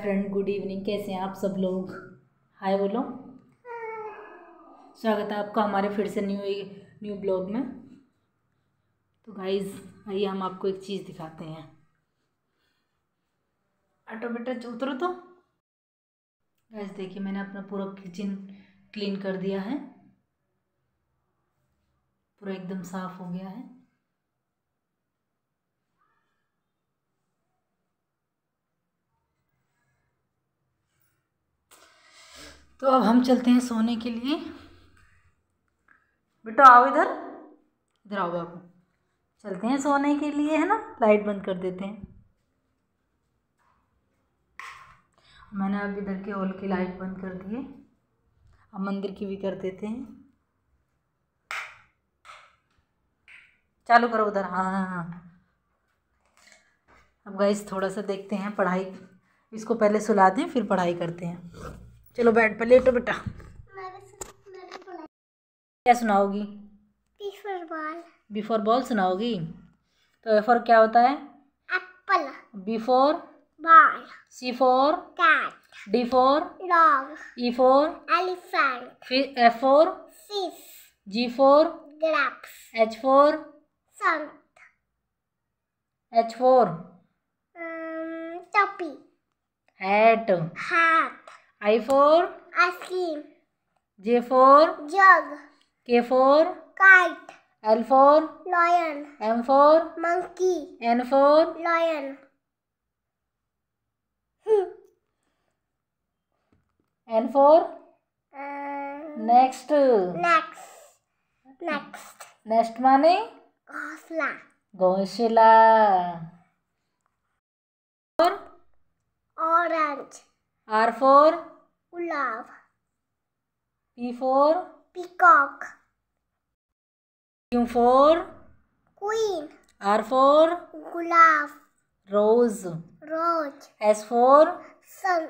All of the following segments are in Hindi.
फ्रेंड गुड इवनिंग कैसे हैं आप सब लोग हाय बोलो स्वागत है आपका हमारे फिर से न्यू न्यू ब्लॉग में तो गाइज आइए हम आपको एक चीज़ दिखाते हैं आटो बेटा उतरो तो गाइज देखिए मैंने अपना पूरा किचन क्लीन कर दिया है पूरा एकदम साफ़ हो गया है तो अब हम चलते हैं सोने के लिए बेटा आओ इधर इधर आओ बाबू चलते हैं सोने के लिए है ना लाइट बंद कर देते हैं मैंने अब इधर के हॉल की लाइट बंद कर दी है अब मंदिर की भी कर देते हैं चालू करो उधर हाँ हाँ हाँ अब गाइस थोड़ा सा देखते हैं पढ़ाई इसको पहले सुला दें फिर पढ़ाई करते हैं चलो बेड पर लेटो बेटा क्या सुनाओगी बिफोर बॉल सुनाओगी तो ए फॉर क्या होता है apple B for ball C for cat D for dog E for elephant फिर F for fish G for grapes H for संत एच फोर टॉपी hat hat I for ice cream. J for jug. K for kite. L for lion. M for monkey. N for lion. N for um, next. Next. Next. Next माने घोंसला घोंसला और orange R for Gulab. P for peacock. Q for queen. R for gulab. Rose. Rose. S for sun.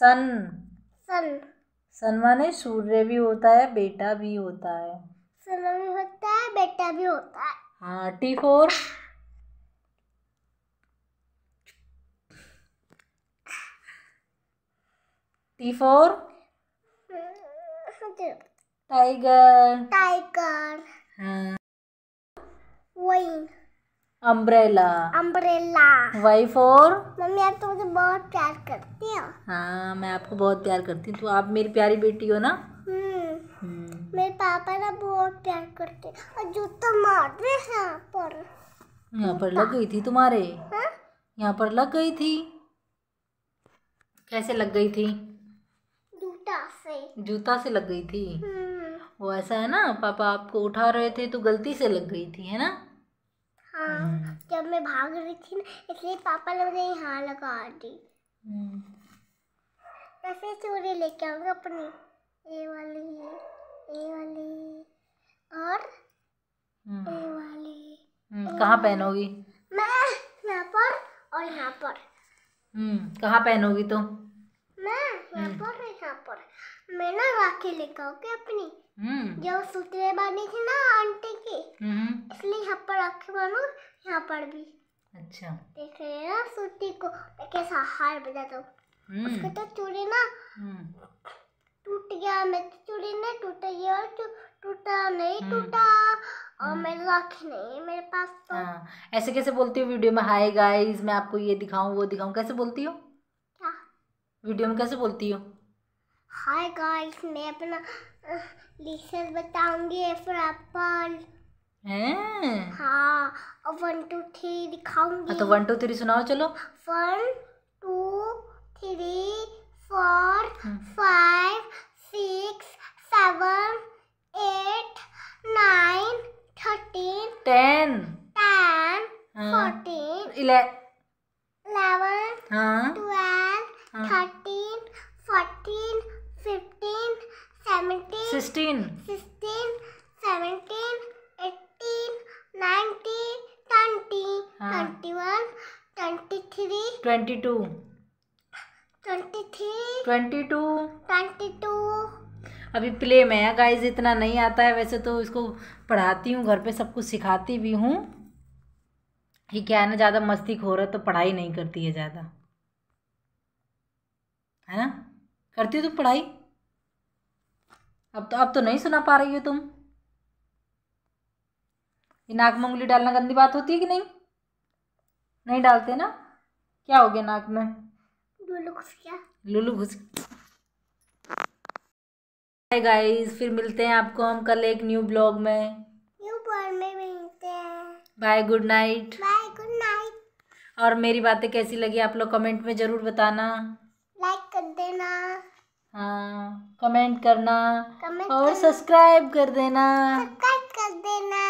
sun sun sun माने सूर्य भी होता है बेटा भी होता है सन भी होता है बेटा भी होता है हाँ T for T for hmm, tiger. Tiger. हाँ. Wing. Umbrella umbrella Y for mummy आप तो मुझे बहुत प्यार करती हो हाँ मैं आपको बहुत प्यार करती हूँ तो आप मेरी प्यारी बेटी हो ना हम्म। हम्म। मेरे पापा ना बहुत प्यार करते और जूता मार रहे हैं यहाँ पर यहाँ पर लग गई थी तुम्हारे हाँ? यहाँ पर लग गई थी कैसे लग गई थी जूता से जूता से लग गई थी हम्म। वो ऐसा है ना पापा आपको उठा रहे थे तो गलती से लग गई थी है ना हाँ हम्म। जब मैं भाग रही थी ना इसलिए पापा ने मुझे यहाँ लगा दी हम्म। मैं फिर चूड़ी लेके आऊँगा अपनी ये वाली ये वाली और ये वाली कहाँ पहनोगी मैं यहाँ पर और यहाँ पर हम्म कहाँ पहनोगी तुम तो? मैं यहाँ पर मैं ना राखी लेकर ओके अपनी हम्म। जो सूत्रे बांधी थी ना आंटी की हम्म। इसलिए यहाँ पर राखी बांधो यहाँ पर भी अच्छा देख रहे ना सूती को मैं कैसा हार बजा दो हम्म। उसके तो चूड़ी ना टूट गया मैं तो चूड़ी ना टूट गया और टूटा नहीं टूटा और मेरे राखी नहीं मेरे पास तो हाँ ऐसे कैसे बोलती हो वीडियो में हाय गाइस मैं आपको ये दिखाऊं वो दिखाऊं कैसे बोलती हो क्या वीडियो में कैसे बोलती हूँ हाय गाइस मैं अपना लेसन बताऊंगी फॉर एप्पल हाँ वन टू थ्री दिखाऊंगी हाँ, तो वन टू थ्री सुनाओ चलो one two three four five six seven eight nine thirteen ten ten fourteen eleven twelve thirteen fourteen अभी प्ले में है गाइज इतना नहीं आता है वैसे तो इसको पढ़ाती हूँ घर पे सब कुछ सिखाती भी हूँ ये क्या है ना ज़्यादा मस्ती खो रहा है तो पढ़ाई नहीं करती है ज़्यादा है ना करती हो तो पढ़ाई अब तो अब तो नहीं सुना पा रही हो तुम ये नाक में उंगली डालना गंदी बात होती है कि नहीं नहीं डालते ना क्या हो गया नाक में लुलू घुस गया लुलू घुस हाय गाइस फिर मिलते हैं आपको हम कल एक न्यू ब्लॉग में न्यू ब्लॉग में मिलते हैं bye good night bye good night और मेरी बातें कैसी लगी आप लोग कमेंट में ज़रूर बताना लाइक कर देना हाँ कमेंट करना कमेंट और सब्सक्राइब कर देना सब्सक्राइब कर देना